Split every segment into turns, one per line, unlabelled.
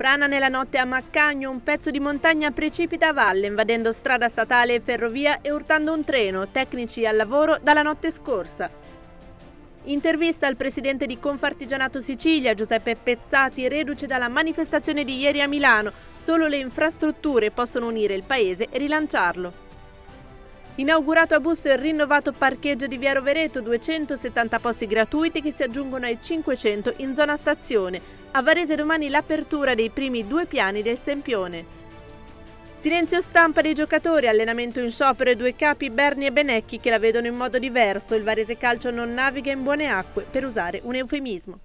frana nella notte a Maccagno, un pezzo di montagna precipita a valle, invadendo strada statale e ferrovia e urtando un treno, tecnici al lavoro dalla notte scorsa. Intervista al presidente di Confartigianato Sicilia, Giuseppe Pezzati, reduce dalla manifestazione di ieri a Milano. Solo le infrastrutture possono unire il paese e rilanciarlo. Inaugurato a Busto il rinnovato parcheggio di Via Rovereto, 270 posti gratuiti che si aggiungono ai 500 in zona stazione. A Varese domani l'apertura dei primi due piani del Sempione. Silenzio stampa dei giocatori, allenamento in sciopero e due capi Berni e Benecchi che la vedono in modo diverso. Il Varese Calcio non naviga in buone acque, per usare un eufemismo.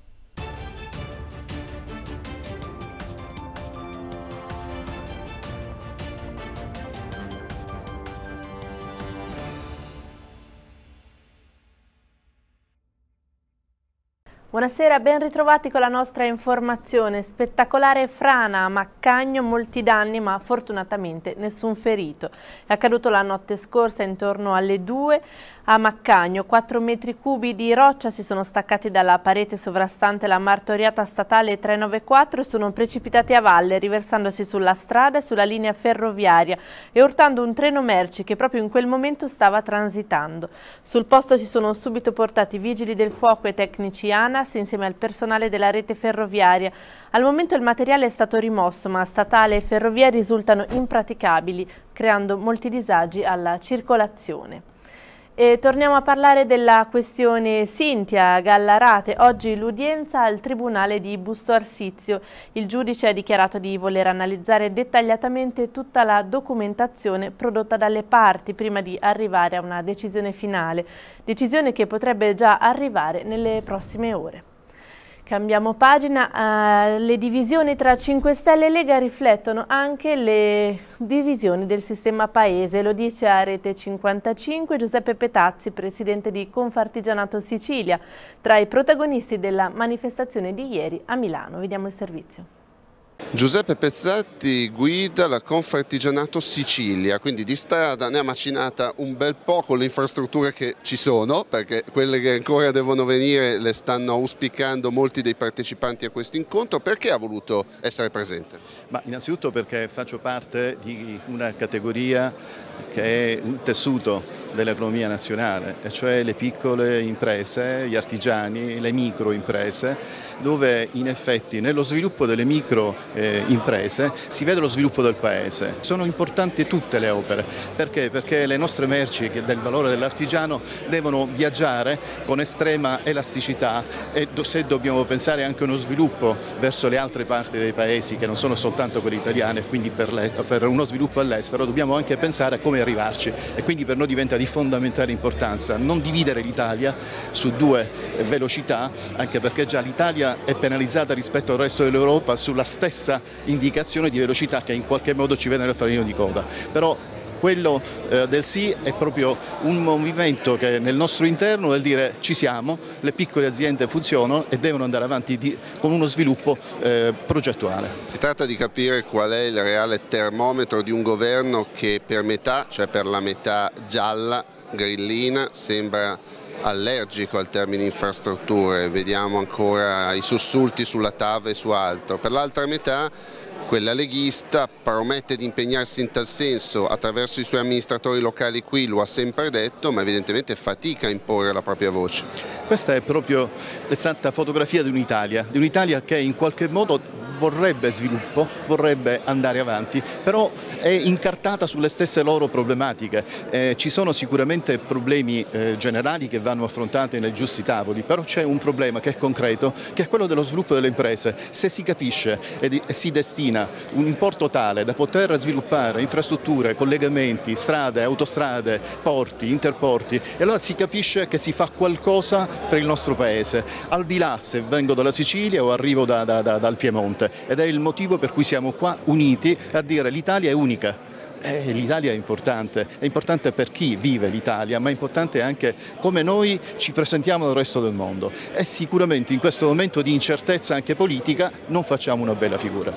Buonasera, ben ritrovati con la nostra informazione. Spettacolare frana a Maccagno, molti danni ma fortunatamente nessun ferito. È accaduto la notte scorsa intorno alle 2 a Maccagno. 4 metri cubi di roccia si sono staccati dalla parete sovrastante la martoriata statale 394 e sono precipitati a valle riversandosi sulla strada e sulla linea ferroviaria e urtando un treno merci che proprio in quel momento stava transitando. Sul posto si sono subito portati vigili del fuoco e tecnici ANA Casso insieme al personale della rete ferroviaria. Al momento il materiale è stato rimosso, ma statale e ferrovia risultano impraticabili, creando molti disagi alla circolazione. E torniamo a parlare della questione Sintia Gallarate. Oggi l'udienza al Tribunale di Busto Arsizio. Il giudice ha dichiarato di voler analizzare dettagliatamente tutta la documentazione prodotta dalle parti prima di arrivare a una decisione finale, decisione che potrebbe già arrivare nelle prossime ore. Cambiamo pagina, uh, le divisioni tra 5 Stelle e Lega riflettono anche le divisioni del sistema paese, lo dice a Rete 55 Giuseppe Petazzi, presidente di Confartigianato Sicilia, tra i protagonisti della manifestazione di ieri a Milano. Vediamo il servizio.
Giuseppe Pezzatti guida la Confartigianato Sicilia, quindi di strada ne ha macinata un bel po' con le infrastrutture che ci sono, perché quelle che ancora devono venire le stanno auspicando molti dei partecipanti a questo incontro. Perché ha voluto essere presente? Ma innanzitutto perché faccio parte di
una categoria che è un tessuto dell'economia nazionale, cioè le piccole imprese, gli artigiani, le micro imprese, dove in effetti nello sviluppo delle micro eh, imprese si vede lo sviluppo del paese. Sono importanti tutte le opere, perché? Perché le nostre merci del valore dell'artigiano devono viaggiare con estrema elasticità e se dobbiamo pensare anche a uno sviluppo verso le altre parti dei paesi che non sono soltanto quelle italiane, quindi per, le, per uno sviluppo all'estero dobbiamo anche pensare a come arrivarci e quindi per noi diventa di fondamentale importanza, non dividere l'Italia su due velocità, anche perché già l'Italia è penalizzata rispetto al resto dell'Europa sulla stessa indicazione di velocità che in qualche modo ci vede nel farino di coda. Però quello eh, del sì è proprio un movimento che nel nostro interno vuol dire ci siamo, le piccole aziende funzionano e devono andare avanti di, con uno sviluppo eh, progettuale.
Si tratta di capire qual è il reale termometro di un governo che per metà, cioè per la metà gialla, grillina, sembra allergico al termine infrastrutture, vediamo ancora i sussulti sulla TAV e su altro, per l'altra metà quella leghista promette di impegnarsi in tal senso attraverso i suoi amministratori locali qui, lo ha sempre detto, ma evidentemente fatica a imporre la propria voce.
Questa è proprio l'esatta fotografia di un'Italia, di un'Italia che in qualche modo vorrebbe sviluppo, vorrebbe andare avanti, però è incartata sulle stesse loro problematiche. Eh, ci sono sicuramente problemi eh, generali che vanno affrontati nei giusti tavoli, però c'è un problema che è concreto, che è quello dello sviluppo delle imprese. Se si capisce e, si destina un importo tale da poter sviluppare infrastrutture, collegamenti, strade, autostrade, porti, interporti, e allora si capisce che si fa qualcosa per il nostro paese, al di là se vengo dalla Sicilia o arrivo da, da, da, dal Piemonte ed è il motivo per cui siamo qua uniti a dire l'Italia è unica. Eh, L'Italia è importante, è importante per chi vive l'Italia, ma è importante anche come noi ci presentiamo al resto del mondo. E sicuramente in questo momento di incertezza anche politica non facciamo una bella figura.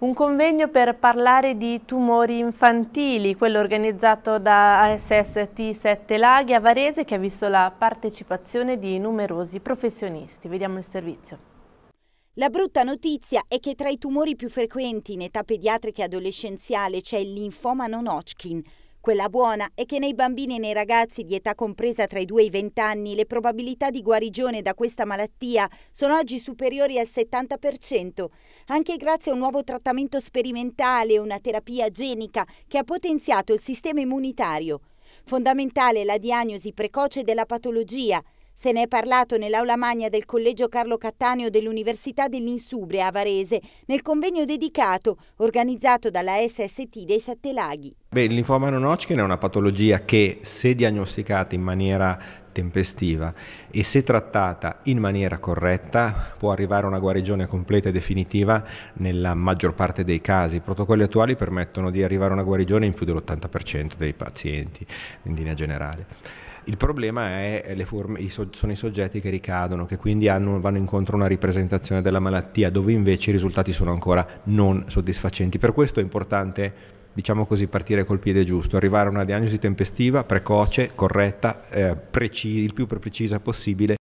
Un convegno per parlare di tumori infantili, quello organizzato da ASST 7 Laghi a Varese che ha visto la
partecipazione di numerosi professionisti. Vediamo il servizio. La brutta notizia è che tra i tumori più frequenti in età pediatrica e adolescenziale c'è il linfoma non Hodgkin. Quella buona è che nei bambini e nei ragazzi di età compresa tra i 2 e i 20 anni le probabilità di guarigione da questa malattia sono oggi superiori al 70%, anche grazie a un nuovo trattamento sperimentale e una terapia genica che ha potenziato il sistema immunitario. Fondamentale è la diagnosi precoce della patologia – se ne è parlato nell'aula magna del Collegio Carlo Cattaneo dell'Università dell'Insubria a Varese, nel convegno dedicato organizzato dalla SST dei Sette Laghi.
Beh, linfoma non Hodgkin è una patologia che, se diagnosticata in maniera tempestiva e se trattata in maniera corretta, può arrivare a una guarigione completa e definitiva nella maggior parte dei casi. I protocolli attuali permettono di arrivare a una guarigione in più dell'80% dei pazienti, in linea generale. Il problema è eh, forme, i so, sono i soggetti che ricadono, che quindi hanno, vanno incontro a una ripresentazione della malattia, dove invece i risultati sono ancora non soddisfacenti. Per questo è importante diciamo così, partire col piede giusto, arrivare a una diagnosi tempestiva, precoce, corretta, eh, preci- il più precisa possibile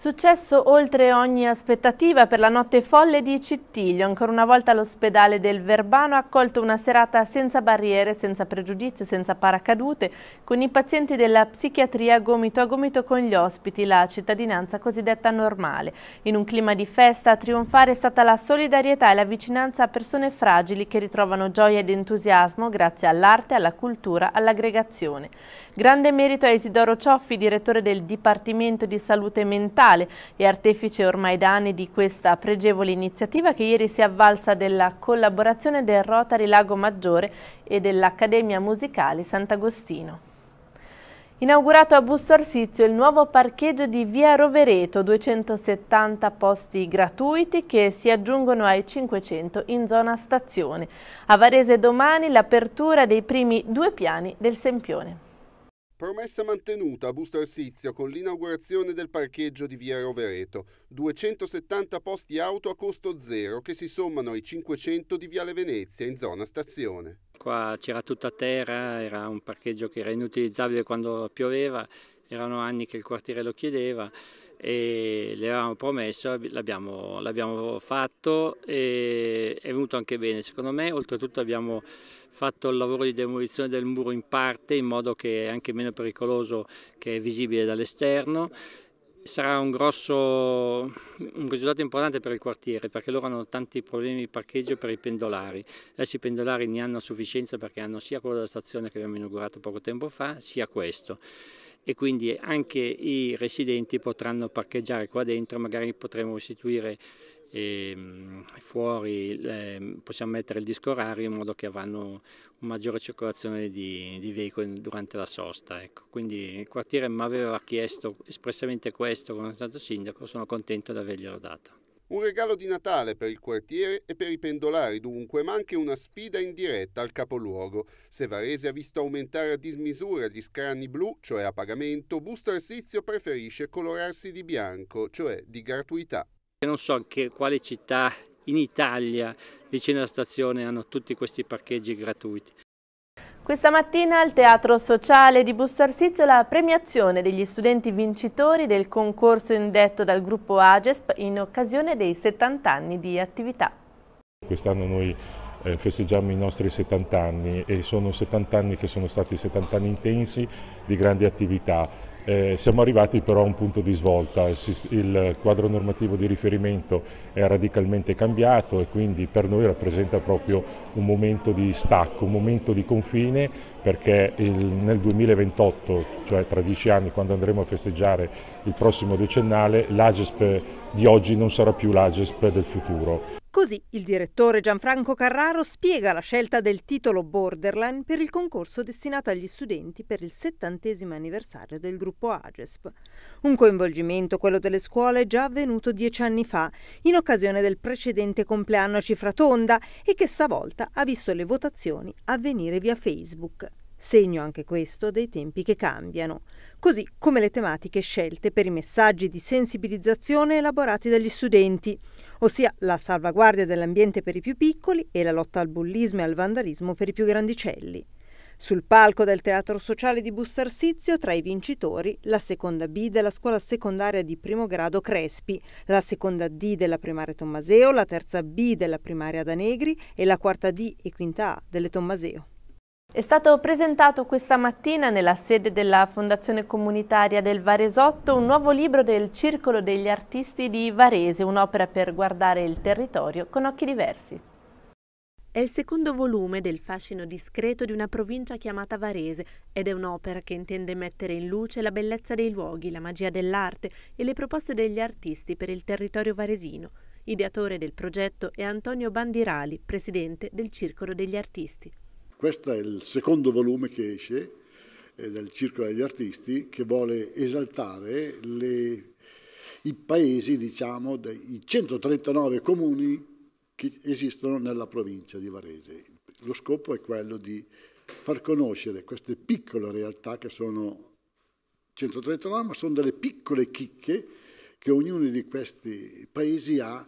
Successo oltre ogni aspettativa per la notte folle di Cittiglio. Ancora una volta l'ospedale del Verbano ha accolto una serata senza barriere, senza pregiudizio, senza paracadute, con i pazienti della psichiatria gomito a gomito con gli ospiti, la cittadinanza cosiddetta normale. In un clima di festa a trionfare è stata la solidarietà e la vicinanza a persone fragili che ritrovano gioia ed entusiasmo grazie all'arte, alla cultura, all'aggregazione. Grande merito a Isidoro Cioffi, direttore del Dipartimento di Salute Mentale e artefice ormai da anni di questa pregevole iniziativa che ieri si è avvalsa della collaborazione del Rotary Lago Maggiore e dell'Accademia Musicale Sant'Agostino. Inaugurato a Busto Arsizio il nuovo parcheggio di Via Rovereto, 270 posti gratuiti che si aggiungono ai 500 in zona stazione. A Varese domani l'apertura dei primi due piani del Sempione.
Promessa mantenuta a Busto Arsizio con l'inaugurazione del parcheggio di Via Rovereto. 270 posti auto a costo zero che si sommano ai 500 di Viale Venezia in zona stazione.
Qua c'era tutta terra, era un parcheggio che era inutilizzabile quando pioveva, erano anni che il quartiere lo chiedeva e le avevamo promesso, l'abbiamo, fatto e è venuto anche bene secondo me, oltretutto abbiamo fatto il lavoro di demolizione del muro in parte in modo che è anche meno pericoloso che è visibile dall'esterno sarà un, grosso, un risultato importante per il quartiere perché loro hanno tanti problemi di parcheggio per i pendolari. Adesso i pendolari ne hanno a sufficienza perché hanno sia quello della stazione che abbiamo inaugurato poco tempo fa, sia questo e quindi anche i residenti potranno parcheggiare qua dentro, magari potremo istituire ehm, fuori eh, possiamo mettere il disco orario in modo che avranno una maggiore circolazione di, di veicoli durante la sosta. Ecco. Quindi il quartiere mi aveva chiesto espressamente questo con il stato sindaco, sono contento di averglielo dato.
Un regalo di Natale per il quartiere e per i pendolari dunque, ma anche una sfida indiretta al capoluogo. Se Varese ha visto aumentare a dismisura gli scranni blu, cioè a pagamento, Busto Arsizio preferisce colorarsi di bianco, cioè di gratuità.
Non so che, quale città in Italia vicino alla stazione hanno tutti questi parcheggi gratuiti.
Questa mattina al Teatro Sociale di Busto Arsizio la premiazione degli studenti vincitori del concorso indetto dal gruppo AGESP in occasione dei 70 anni di attività.
Quest'anno noi eh, festeggiamo i nostri 70 anni e sono 70 anni che sono stati 70 anni intensi di grandi attività eh, siamo arrivati però a un punto di svolta, il, quadro normativo di riferimento è radicalmente cambiato e quindi per noi rappresenta proprio un momento di stacco, un momento di confine perché il, nel 2028, cioè tra dieci anni quando andremo a festeggiare il prossimo decennale, l'AGESP di oggi non sarà più l'AGESP del futuro.
Così il direttore Gianfranco Carraro spiega la scelta del titolo Borderline per il concorso destinato agli studenti per il settantesimo anniversario del gruppo AGESP. Un coinvolgimento, quello delle scuole, già avvenuto dieci anni fa, in occasione del precedente compleanno a Cifratonda e che stavolta ha visto le votazioni avvenire via Facebook. Segno anche questo dei tempi che cambiano, così come le tematiche scelte per i messaggi di sensibilizzazione elaborati dagli studenti ossia la salvaguardia dell'ambiente per i più piccoli e la lotta al bullismo e al vandalismo per i più grandicelli. Sul palco del Teatro Sociale di Bustarsizio, tra i vincitori, la seconda B della scuola secondaria di primo grado Crespi, la seconda D della primaria Tommaseo, la terza B della primaria Danegri e la quarta D e quinta A delle Tommaseo. È stato presentato questa mattina nella sede della Fondazione Comunitaria del Varesotto un nuovo libro del Circolo degli Artisti di Varese, un'opera per guardare il territorio con occhi diversi. È il secondo volume del fascino discreto di una provincia chiamata Varese ed è un'opera che intende mettere in luce la bellezza dei luoghi, la magia dell'arte e le proposte degli artisti per il territorio varesino. Ideatore del progetto è Antonio Bandirali, presidente del Circolo degli Artisti.
Questo è il secondo volume che esce eh, dal Circolo degli Artisti che vuole esaltare le, i paesi, diciamo, i 139 comuni che esistono nella provincia di Varese. Lo scopo è quello di far conoscere queste piccole realtà che sono 139, ma sono delle piccole chicche che ognuno di questi paesi ha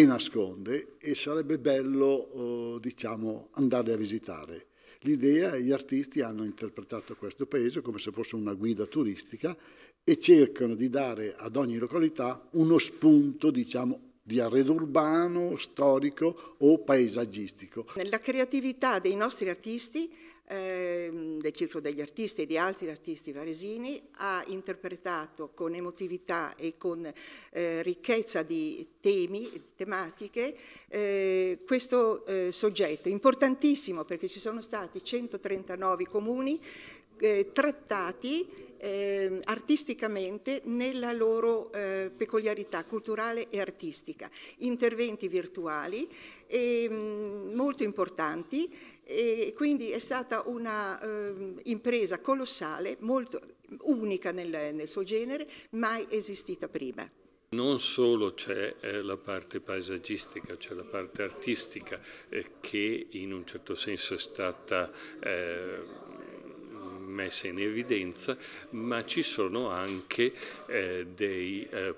e nasconde e sarebbe bello eh, diciamo, andarle a visitare. L'idea, è che gli artisti hanno interpretato questo paese come se fosse una guida turistica e cercano di dare ad ogni località uno spunto diciamo, di arredo urbano, storico o paesaggistico.
La creatività dei nostri artisti Ehm, del Circolo degli Artisti e di altri artisti varesini, ha interpretato con emotività e con eh, ricchezza di temi, tematiche, eh, questo eh, soggetto, importantissimo perché ci sono stati 139 comuni eh, trattati eh, artisticamente nella loro eh, peculiarità culturale e artistica. Interventi virtuali e, ehm, molto importanti e quindi è stata un'impresa ehm, eh, colossale, molto unica nel, nel suo genere, mai esistita prima.
Non solo c'è eh, la parte paesaggistica, c'è la parte artistica eh, che in un certo senso è stata eh, messe in evidenza, ma ci sono anche eh, dei eh,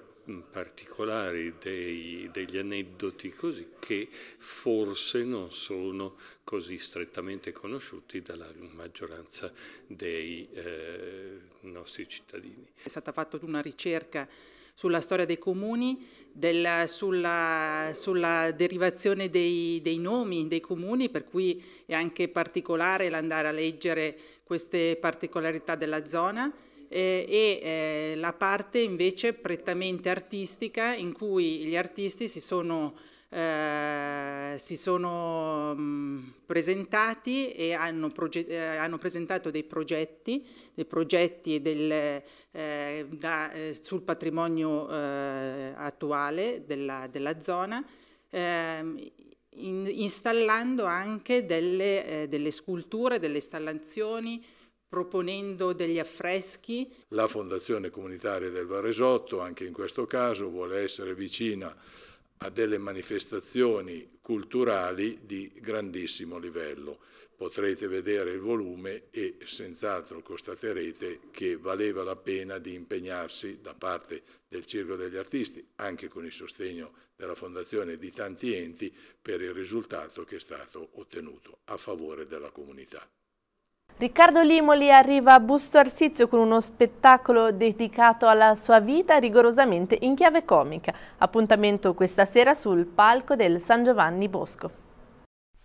particolari, dei, degli aneddoti così che forse non sono così strettamente conosciuti dalla maggioranza dei eh, nostri cittadini.
È stata fatta una ricerca sulla storia dei comuni, della, sulla, sulla, derivazione dei, dei, nomi dei comuni, per cui è anche particolare l'andare a leggere queste particolarità della zona eh, e eh, la parte invece prettamente artistica in cui gli artisti si sono, eh, si sono mh, presentati e hanno, eh, hanno, presentato dei progetti, dei progetti del, eh, da, eh, sul patrimonio attuale della, della zona ehm, in, installando anche delle, eh, delle sculture, delle installazioni, proponendo degli affreschi.
La Fondazione Comunitaria del Varesotto, anche in questo caso, vuole essere vicina a delle manifestazioni culturali di grandissimo livello. Potrete vedere il volume e senz'altro constaterete che valeva la pena di impegnarsi da parte del Circo degli Artisti, anche con il sostegno della Fondazione e di tanti enti, per il risultato che è stato ottenuto a favore della comunità.
Riccardo Limoli arriva a Busto Arsizio con uno spettacolo dedicato alla sua vita rigorosamente in chiave comica. Appuntamento questa sera sul palco
del San Giovanni Bosco.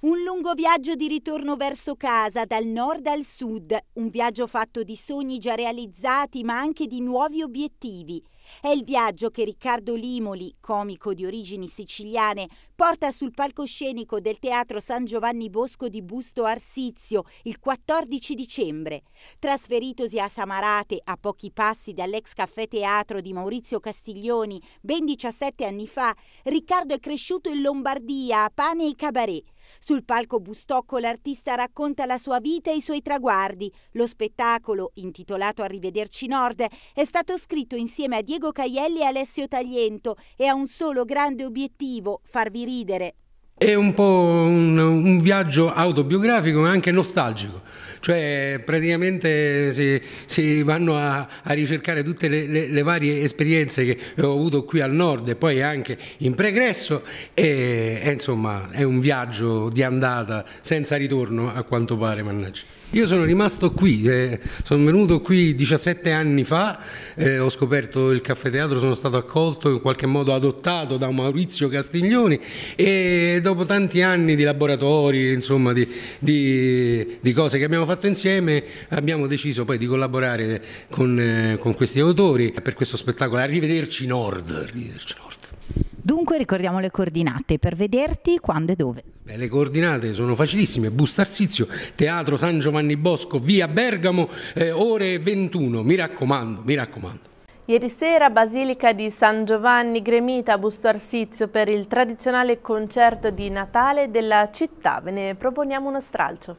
Un lungo viaggio di ritorno verso casa, dal nord al sud, un viaggio fatto di sogni già realizzati ma anche di nuovi obiettivi. È il viaggio che Riccardo Limoli, comico di origini siciliane, porta sul palcoscenico del Teatro San Giovanni Bosco di Busto Arsizio il 14 dicembre. Trasferitosi a Samarate, a pochi passi dall'ex caffè teatro di Maurizio Castiglioni, ben 17 anni fa, Riccardo è cresciuto in Lombardia, a Pane e Cabaret sul palco Bustocco l'artista racconta la sua vita e i suoi traguardi. Lo spettacolo, intitolato Arrivederci Nord, è stato scritto insieme a Diego Caielli e Alessio Tagliento e ha un solo grande obiettivo, farvi ridere.
È un po' un, un, viaggio autobiografico ma anche nostalgico, cioè praticamente si, si vanno a, a, ricercare tutte le, le, le, varie esperienze che ho avuto qui al nord e poi anche in pregresso e, e insomma è un viaggio di andata senza ritorno a quanto pare mannaggia. Io sono rimasto qui, eh, sono venuto qui 17 anni fa, eh, ho scoperto il caffè teatro, sono stato accolto, in qualche modo adottato da Maurizio Castiglioni e dopo tanti anni di laboratori, insomma di, di, di cose che abbiamo fatto insieme, abbiamo deciso poi di collaborare con, eh, con questi autori per questo spettacolo. Arrivederci Nord. Arrivederci Nord.
Dunque ricordiamo le coordinate per vederti quando e dove.
Beh, le coordinate sono facilissime, Busta Arsizio, Teatro San Giovanni Bosco, via Bergamo, eh, ore 21, mi raccomando, mi raccomando.
Ieri sera Basilica di San Giovanni Gremita a Busto Arsizio per il tradizionale concerto di Natale della città. Ve ne proponiamo uno stralcio.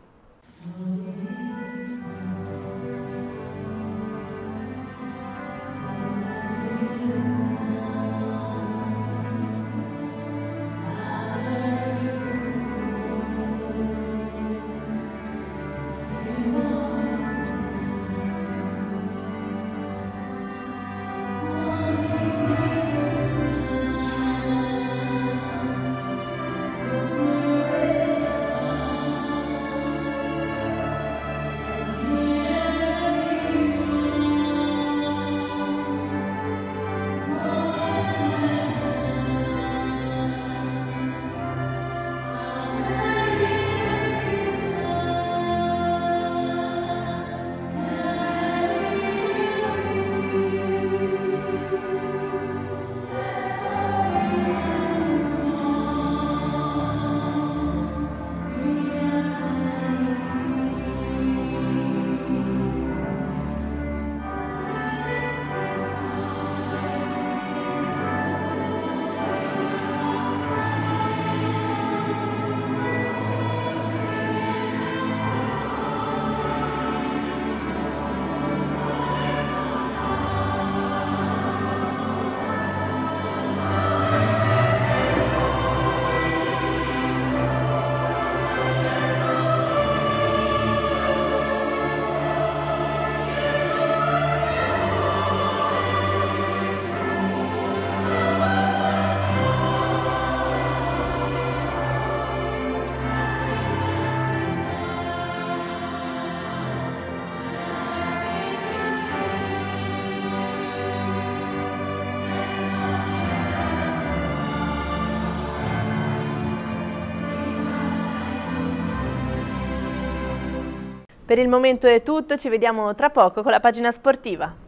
Per il momento è tutto, ci vediamo tra poco con la pagina sportiva.